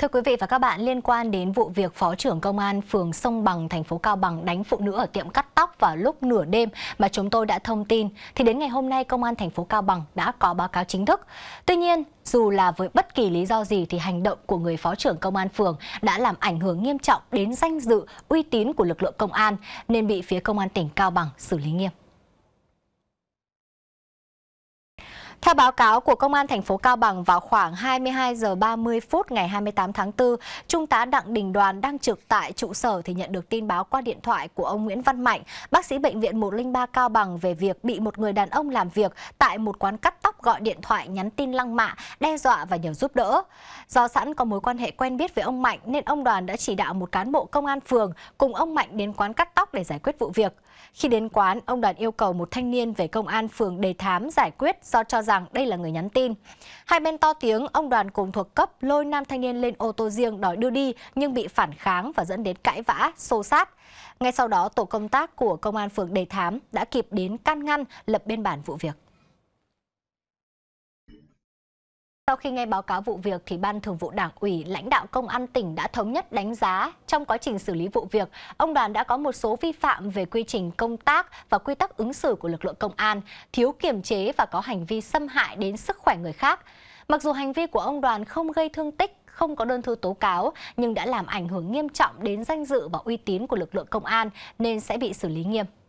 Thưa quý vị và các bạn, liên quan đến vụ việc Phó trưởng Công an phường Sông Bằng, thành phố Cao Bằng đánh phụ nữ ở tiệm cắt tóc vào lúc nửa đêm mà chúng tôi đã thông tin, thì đến ngày hôm nay Công an thành phố Cao Bằng đã có báo cáo chính thức. Tuy nhiên, dù là với bất kỳ lý do gì thì hành động của người Phó trưởng Công an phường đã làm ảnh hưởng nghiêm trọng đến danh dự, uy tín của lực lượng công an nên bị phía Công an tỉnh Cao Bằng xử lý nghiêm. Theo báo cáo của Công an thành phố Cao Bằng vào khoảng 22 giờ 30 phút ngày 28 tháng 4, Trung tá Đặng Đình Đoàn đang trực tại trụ sở thì nhận được tin báo qua điện thoại của ông Nguyễn Văn Mạnh, bác sĩ bệnh viện 103 Cao Bằng về việc bị một người đàn ông làm việc tại một quán cắt tóc gọi điện thoại nhắn tin lăng mạ, đe dọa và nhờ giúp đỡ. Do sẵn có mối quan hệ quen biết với ông Mạnh nên ông Đoàn đã chỉ đạo một cán bộ công an phường cùng ông Mạnh đến quán cắt tóc để giải quyết vụ việc. Khi đến quán, ông Đoàn yêu cầu một thanh niên về công an phường đề thám giải quyết do cho rằng đây là người nhắn tin. Hai bên to tiếng, ông đoàn cùng thuộc cấp lôi nam thanh niên lên ô tô riêng đòi đưa đi nhưng bị phản kháng và dẫn đến cãi vã, xô xát. Ngay sau đó, tổ công tác của công an phường Đề Thám đã kịp đến can ngăn lập biên bản vụ việc. Sau khi nghe báo cáo vụ việc thì Ban Thường vụ Đảng ủy, lãnh đạo Công an tỉnh đã thống nhất đánh giá trong quá trình xử lý vụ việc, ông Đoàn đã có một số vi phạm về quy trình công tác và quy tắc ứng xử của lực lượng công an, thiếu kiềm chế và có hành vi xâm hại đến sức khỏe người khác. Mặc dù hành vi của ông Đoàn không gây thương tích, không có đơn thư tố cáo nhưng đã làm ảnh hưởng nghiêm trọng đến danh dự và uy tín của lực lượng công an nên sẽ bị xử lý nghiêm.